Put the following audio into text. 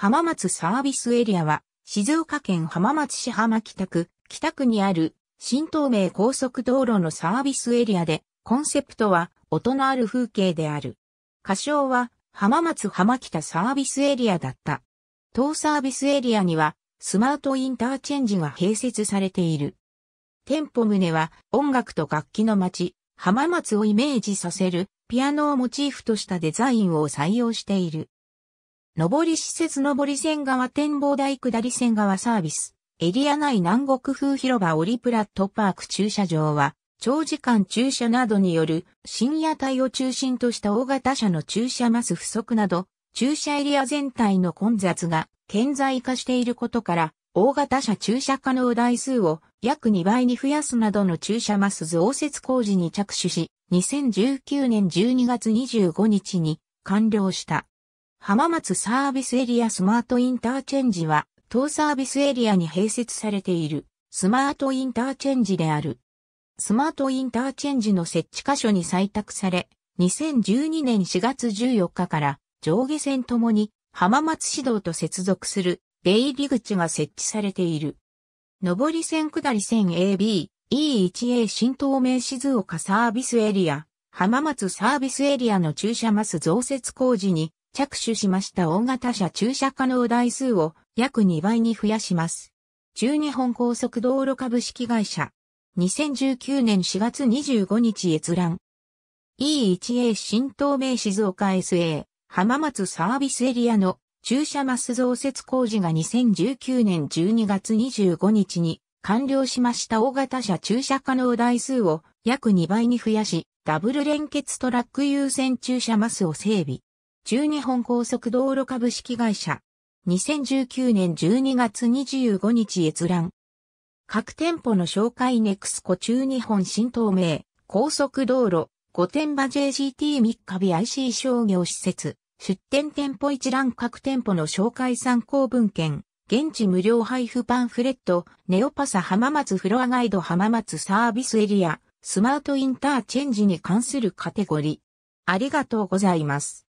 浜松サービスエリアは、静岡県浜松市浜北区、北区にある、新東名高速道路のサービスエリアで、コンセプトは、音のある風景である。歌唱は、浜松浜北サービスエリアだった。当サービスエリアには、スマートインターチェンジが併設されている。店舗棟は、音楽と楽器の街、浜松をイメージさせる、ピアノをモチーフとしたデザインを採用している。上り施設上り線側展望台下り線側サービス。エリア内南国風広場オリプラットパーク駐車場は、長時間駐車などによる深夜帯を中心とした大型車の駐車マス不足など、駐車エリア全体の混雑が顕在化していることから、大型車駐車可能台数を約2倍に増やすなどの駐車マス増設工事に着手し、2019年12月25日に完了した。浜松サービスエリアスマートインターチェンジは、当サービスエリアに併設されている、スマートインターチェンジである。スマートインターチェンジの設置箇所に採択され、2012年4月14日から上下線ともに浜松市道と接続する出入り口が設置されている。上り線下り線 AB、E1A 新東名静岡サービスエリア、浜松サービスエリアの駐車マス増設工事に着手しました大型車駐車可能台数を約2倍に増やします。中日本高速道路株式会社。2019年4月25日閲覧。E1A 新東名静岡 SA 浜松サービスエリアの駐車マス増設工事が2019年12月25日に完了しました大型車駐車可能台数を約2倍に増やし、ダブル連結トラック優先駐車マスを整備。中日本高速道路株式会社。2019年12月25日閲覧。各店舗の紹介ネクスコ中日本新東名、高速道路、御殿場 JGT 三日日 IC 商業施設、出店店舗一覧各店舗の紹介参考文献。現地無料配布パンフレット、ネオパサ浜松フロアガイド浜松サービスエリア、スマートインターチェンジに関するカテゴリー。ありがとうございます。